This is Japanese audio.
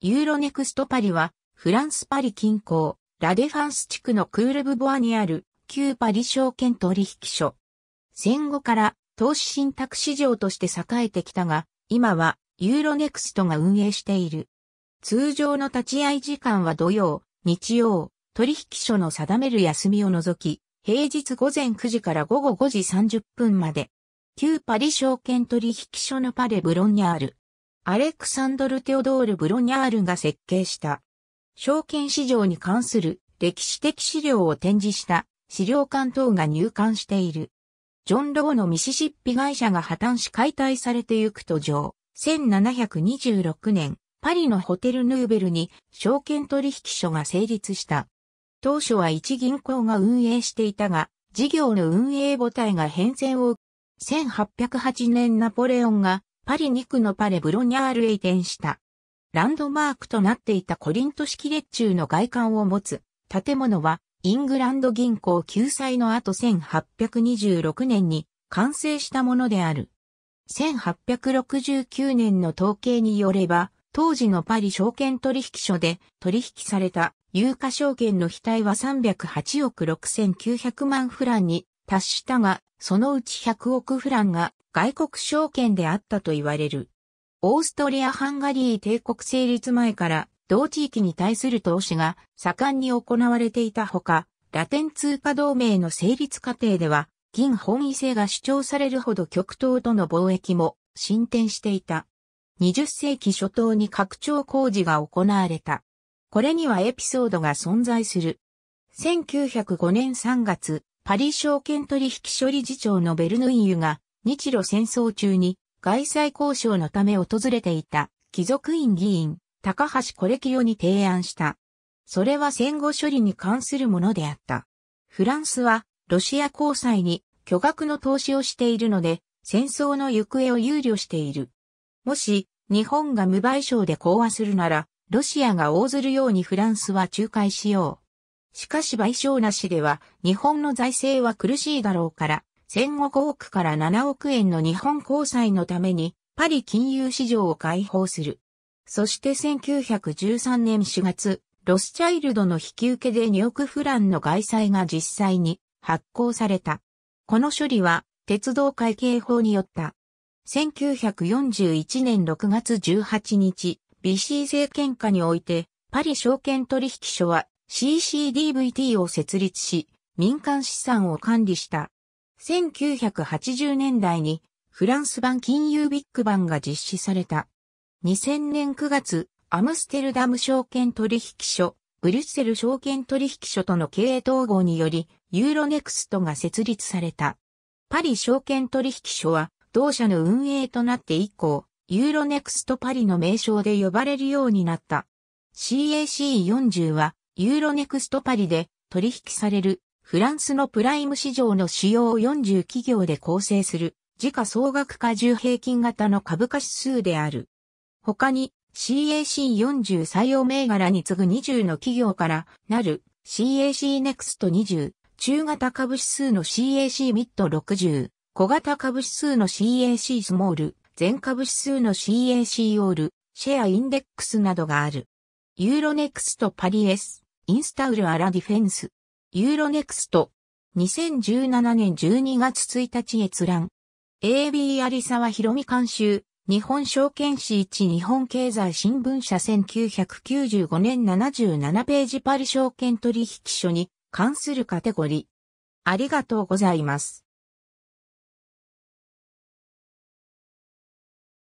ユーロネクストパリは、フランスパリ近郊、ラデファンス地区のクールブボアにある、旧パリ証券取引所。戦後から投資信託市場として栄えてきたが、今はユーロネクストが運営している。通常の立ち会い時間は土曜、日曜、取引所の定める休みを除き、平日午前9時から午後5時30分まで。旧パリ証券取引所のパレブロンにあるアレクサンドル・テオドール・ブロニャールが設計した。証券市場に関する歴史的資料を展示した資料館等が入館している。ジョン・ローのミシシッピ会社が破綻し解体されてゆく途上、1726年、パリのホテル・ヌーベルに証券取引所が成立した。当初は一銀行が運営していたが、事業の運営母体が変遷を、1808年ナポレオンがパリ2区のパレ・ブロニャールへ移転した。ランドマークとなっていたコリント式列柱の外観を持つ建物はイングランド銀行救済の後1826年に完成したものである。1869年の統計によれば、当時のパリ証券取引所で取引された有価証券の額は308億6900万フランに達したが、そのうち100億フランが外国証券であったと言われる。オーストリア・ハンガリー帝国成立前から同地域に対する投資が盛んに行われていたほか、ラテン通貨同盟の成立過程では、銀本位制が主張されるほど極東との貿易も進展していた。20世紀初頭に拡張工事が行われた。これにはエピソードが存在する。1905年3月、パリ証券取引処理事長のベルヌイユが日露戦争中に外債交渉のため訪れていた貴族院議員高橋コレキオに提案した。それは戦後処理に関するものであった。フランスはロシア交際に巨額の投資をしているので戦争の行方を憂慮している。もし日本が無賠償で講和するならロシアが応ずるようにフランスは仲介しよう。しかし賠償なしでは日本の財政は苦しいだろうから戦後5億から7億円の日本交際のためにパリ金融市場を開放する。そして1913年4月、ロスチャイルドの引き受けで2億フランの外債が実際に発行された。この処理は鉄道会計法によった。1941年6月18日、BC 政権下において、パリ証券取引所は CCDVT を設立し、民間資産を管理した。1980年代にフランス版金融ビッグバンが実施された。2000年9月、アムステルダム証券取引所、ブリュッセル証券取引所との経営統合により、ユーロネクストが設立された。パリ証券取引所は、同社の運営となって以降、ユーロネクストパリの名称で呼ばれるようになった。CAC40 は、ユーロネクストパリで取引されるフランスのプライム市場の主要40企業で構成する、時価総額加重平均型の株価指数である。他に CAC40 採用銘柄に次ぐ20の企業からなる CAC ネクスト20、中型株指数の CAC ミッド60、小型株指数の CAC スモール、全株指数の CAC オール、シェアインデックスなどがある。ユーロネクストパリエス、インスタウルアラディフェンス、ユーロネクスト。2017年12月1日閲覧。AB 有沢博美監修。日本証券史一日本経済新聞社1995年77ページパリ証券取引所に関するカテゴリー。ありがとうございます。